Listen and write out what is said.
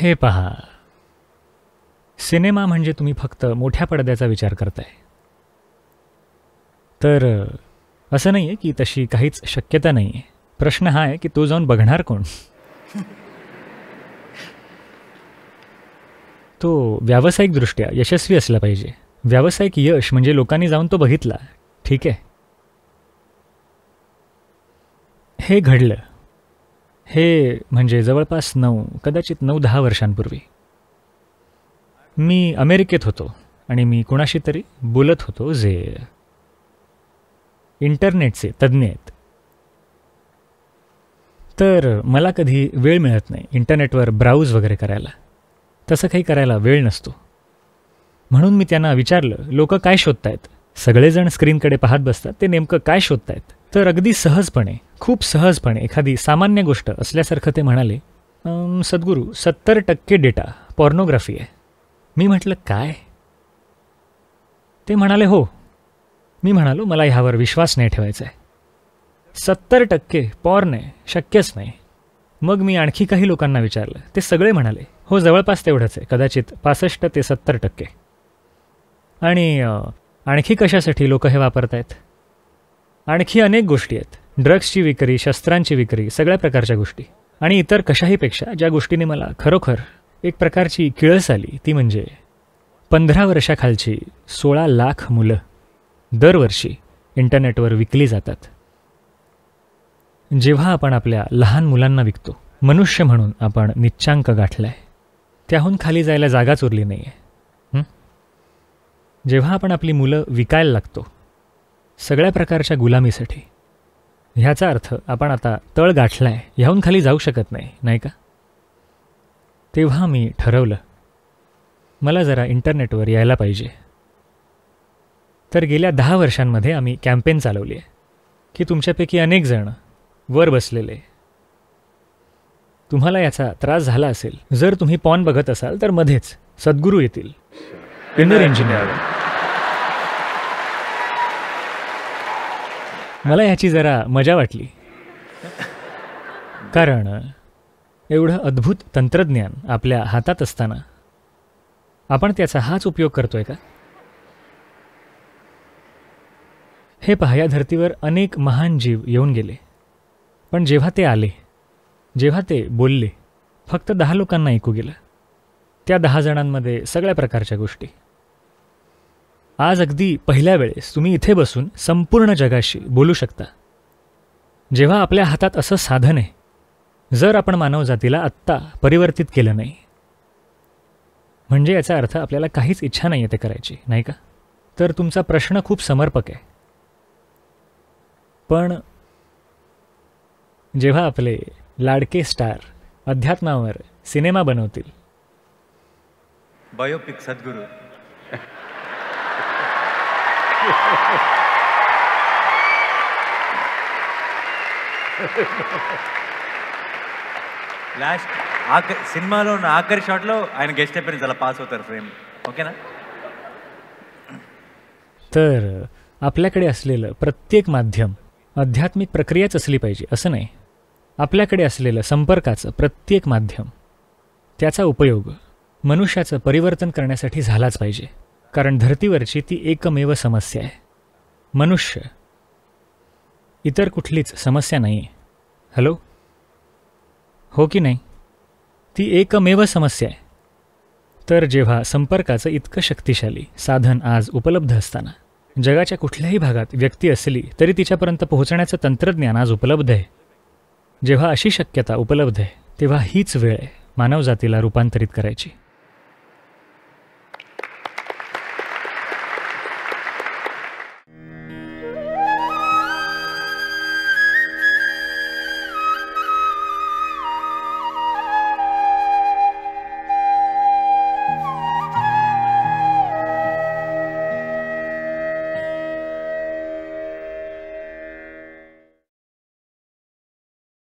हे पहा सिनेमा म्हणजे तुम्ही फक्त मोठ्या पडद्याचा विचार करताय तर असं नाही आहे की तशी काहीच शक्यता नाही आहे प्रश्न हा आहे की तो जाऊन बघणार कोण तो व्यावसायिकदृष्ट्या यशस्वी असला पाहिजे व्यावसायिक यश म्हणजे लोकांनी जाऊन तो बघितला ठीक आहे हे घडलं हे म्हणजे जवळपास नऊ कदाचित नऊ दहा वर्षांपूर्वी मी अमेरिकेत होतो आणि मी कुणाशी तरी बोलत होतो जे इंटरनेटचे तज्ज्ञ आहेत तर मला कधी वेळ मिळत नाही इंटरनेटवर ब्राऊज वगैरे करायला तसं काही करायला वेळ नसतो म्हणून मी त्यांना विचारलं लोक काय शोधतायत सगळेजण स्क्रीनकडे पाहत बसतात ते नेमकं काय शोधतायत तर अगदी सहजपणे खूप सहजपणे एखादी सामान्य गोष्ट असल्यासारखं ते म्हणाले सद्गुरू सत्तर टक्के डेटा पॉर्नोग्राफी आहे मी म्हटलं काय ते म्हणाले हो मी म्हणालो मला ह्यावर विश्वास नाही ठेवायचा आहे सत्तर टक्के पॉर्न आहे शक्यच नाही मग मी आणखी काही लोकांना विचारलं ते सगळे म्हणाले हो जवळपास तेवढंच आहे कदाचित पासष्ट ते सत्तर टक्के आणि आणखी कशासाठी लोक हे वापरत आहेत आणखी अनेक गोष्टी आहेत ड्रग्सची विक्री शस्त्रांची विक्री सगळ्या प्रकारच्या गोष्टी आणि इतर कशाहीपेक्षा ज्या गोष्टीने मला खरोखर एक प्रकारची किळस आली ती म्हणजे पंधरा वर्षाखालची सोळा लाख मुलं दरवर्षी इंटरनेटवर विकली जातात जेव्हा आपण आपल्या लहान मुलांना विकतो मनुष्य म्हणून आपण निच्चांक गाठला आहे त्याहून खाली जायला जागाच उरली नाही आहे जेव्हा आपण आपली मुलं विकायला लागतो सगळ्या प्रकारच्या गुलामीसाठी ह्याचा अर्थ आपण आता तळ गाठला आहे ह्याहून खाली जाऊ शकत नाही नाही का तेव्हा मी ठरवलं मला जरा इंटरनेटवर यायला पाहिजे तर गेल्या दहा वर्षांमध्ये आम्ही कॅम्पेन चालवली आहे की तुमच्यापैकी अनेक जण वर बसलेले तुम्हाला याचा त्रास झाला असेल जर तुम्ही पॉन बघत असाल तर मध्येच सद्गुरू येतील इंडियन इंजिनिअर मला ह्याची जरा मजा वाटली कारण एवढं अद्भुत तंत्रज्ञान आपल्या हातात असताना आपण त्याचा हाच उपयोग करतोय का हे पहा या धर्तीवर अनेक महान जीव येऊन गेले पण जेव्हा ते आले जेव्हा ते बोलले फक्त दहा लोकांना ऐकू गेलं त्या दहा जणांमध्ये सगळ्या प्रकारच्या गोष्टी आज अगदी पहिल्या वेळेस तुम्ही इथे बसून संपूर्ण जगाशी बोलू शकता जेव्हा आपल्या हातात असं साधन आहे जर आपण मानवजातीला आत्ता परिवर्तित केलं नाही म्हणजे याचा अर्थ आपल्याला काहीच इच्छा नाही आहे ते करायची नाही का तर तुमचा प्रश्न खूप समर्पक आहे पण जेव्हा आपले लाडके स्टार अध्यात्मावर सिनेमा बनवतील बायोपिक सद्गुरू లాస్ట్ సినిమాలో ఉన్న ఆఖరి షాట్లో ఆయన గెస్ట్ అపీరెన్స్ అలా పాస్ फ्रेम ओके तर आपल्याकडे असलेलं प्रत्येक माध्यम आध्यात्मिक प्रक्रियाच असली पाहिजे असं नाही आपल्याकडे असलेलं संपर्काचं प्रत्येक माध्यम त्याचा उपयोग मनुष्याचं परिवर्तन करण्यासाठी झालाच पाहिजे कारण धरतीवरची ती एकमेव समस्या आहे मनुष्य इतर कुठलीच समस्या नाही आहे हॅलो हो की नाही ती एकमेव समस्या आहे तर जेव्हा संपर्काचं इतकं शक्तिशाली साधन आज उपलब्ध असताना जगाच्या कुठल्याही भागात व्यक्ती असली तरी तिच्यापर्यंत पोहोचण्याचं तंत्रज्ञान आज उपलब्ध आहे जेव्हा अशी शक्यता उपलब्ध आहे तेव्हा हीच वेळ आहे मानवजातीला रूपांतरित करायची